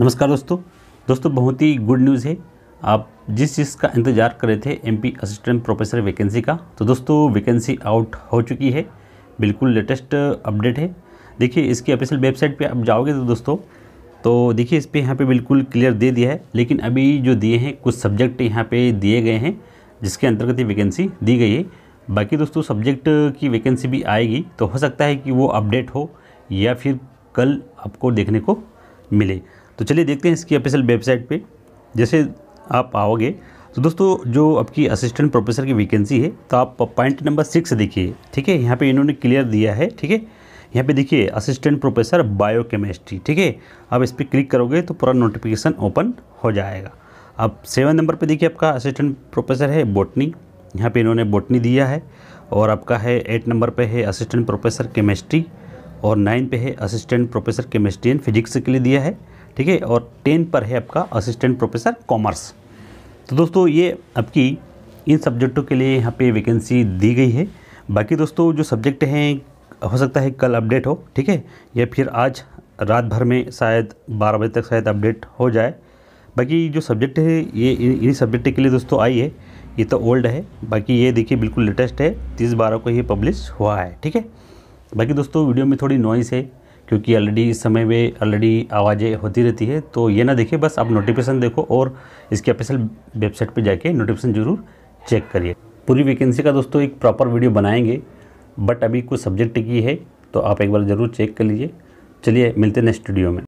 नमस्कार दोस्तों दोस्तों बहुत ही गुड न्यूज़ है आप जिस चीज़ का इंतज़ार कर रहे थे एमपी असिस्टेंट प्रोफेसर वैकेंसी का तो दोस्तों वैकेंसी आउट हो चुकी है बिल्कुल लेटेस्ट अपडेट है देखिए इसकी ऑफिशियल वेबसाइट पे आप जाओगे तो दोस्तों तो देखिए इस पर यहाँ पर बिल्कुल क्लियर दे दिया है लेकिन अभी जो दिए हैं कुछ सब्जेक्ट यहाँ पर दिए गए हैं जिसके अंतर्गत ये वैकेंसी दी गई है बाकी दोस्तों सब्जेक्ट की वैकेंसी भी आएगी तो हो सकता है कि वो अपडेट हो या फिर कल आपको देखने को मिले तो चलिए देखते हैं इसकी ऑफिशियल वेबसाइट पे जैसे आप आओगे तो दोस्तों जो आपकी असिस्टेंट प्रोफेसर की वैकेंसी है तो आप पॉइंट नंबर सिक्स देखिए ठीक है यहाँ पे इन्होंने क्लियर दिया है ठीक है यहाँ पे देखिए असिस्टेंट प्रोफेसर बायोकेमिस्ट्री ठीक है आप इस पर क्लिक करोगे तो पूरा नोटिफिकेशन ओपन हो जाएगा अब सेवन नंबर पे देखिए आपका असिस्टेंट प्रोफेसर है बोटनी यहाँ पर इन्होंने बोटनी दिया है और आपका है एट नंबर पर है असिस्टेंट प्रोफेसर केमिस्ट्री और नाइन पे है assistant professor chemistry and physics के लिए दिया है ठीक है और टेन पर है आपका असिस्टेंट प्रोफेसर कॉमर्स तो दोस्तों ये आपकी इन सब्जेक्टों के लिए यहाँ पे वैकेंसी दी गई है बाकी दोस्तों जो सब्जेक्ट हैं हो सकता है कल अपडेट हो ठीक है या फिर आज रात भर में शायद बारह बजे तक शायद अपडेट हो जाए बाकी जो सब्जेक्ट है ये इन्हीं सब्जेक्ट के लिए दोस्तों आई है ये तो ओल्ड है बाकी ये देखिए बिल्कुल लेटेस्ट है तीस बारह को ये पब्लिश हुआ है ठीक है बाकी दोस्तों वीडियो में थोड़ी नॉइस है क्योंकि ऑलरेडी इस समय में ऑलरेडी आवाज़ें होती रहती है तो ये ना देखिए बस आप नोटिफिकेशन देखो और इसके ऑफिशियल वेबसाइट पर जाके नोटिफिकेशन ज़रूर चेक करिए पूरी वैकेंसी का दोस्तों एक प्रॉपर वीडियो बनाएंगे बट अभी कुछ सब्जेक्ट की है तो आप एक बार ज़रूर चेक कर लीजिए चलिए मिलते हैं नेक्स्ट वीडियो में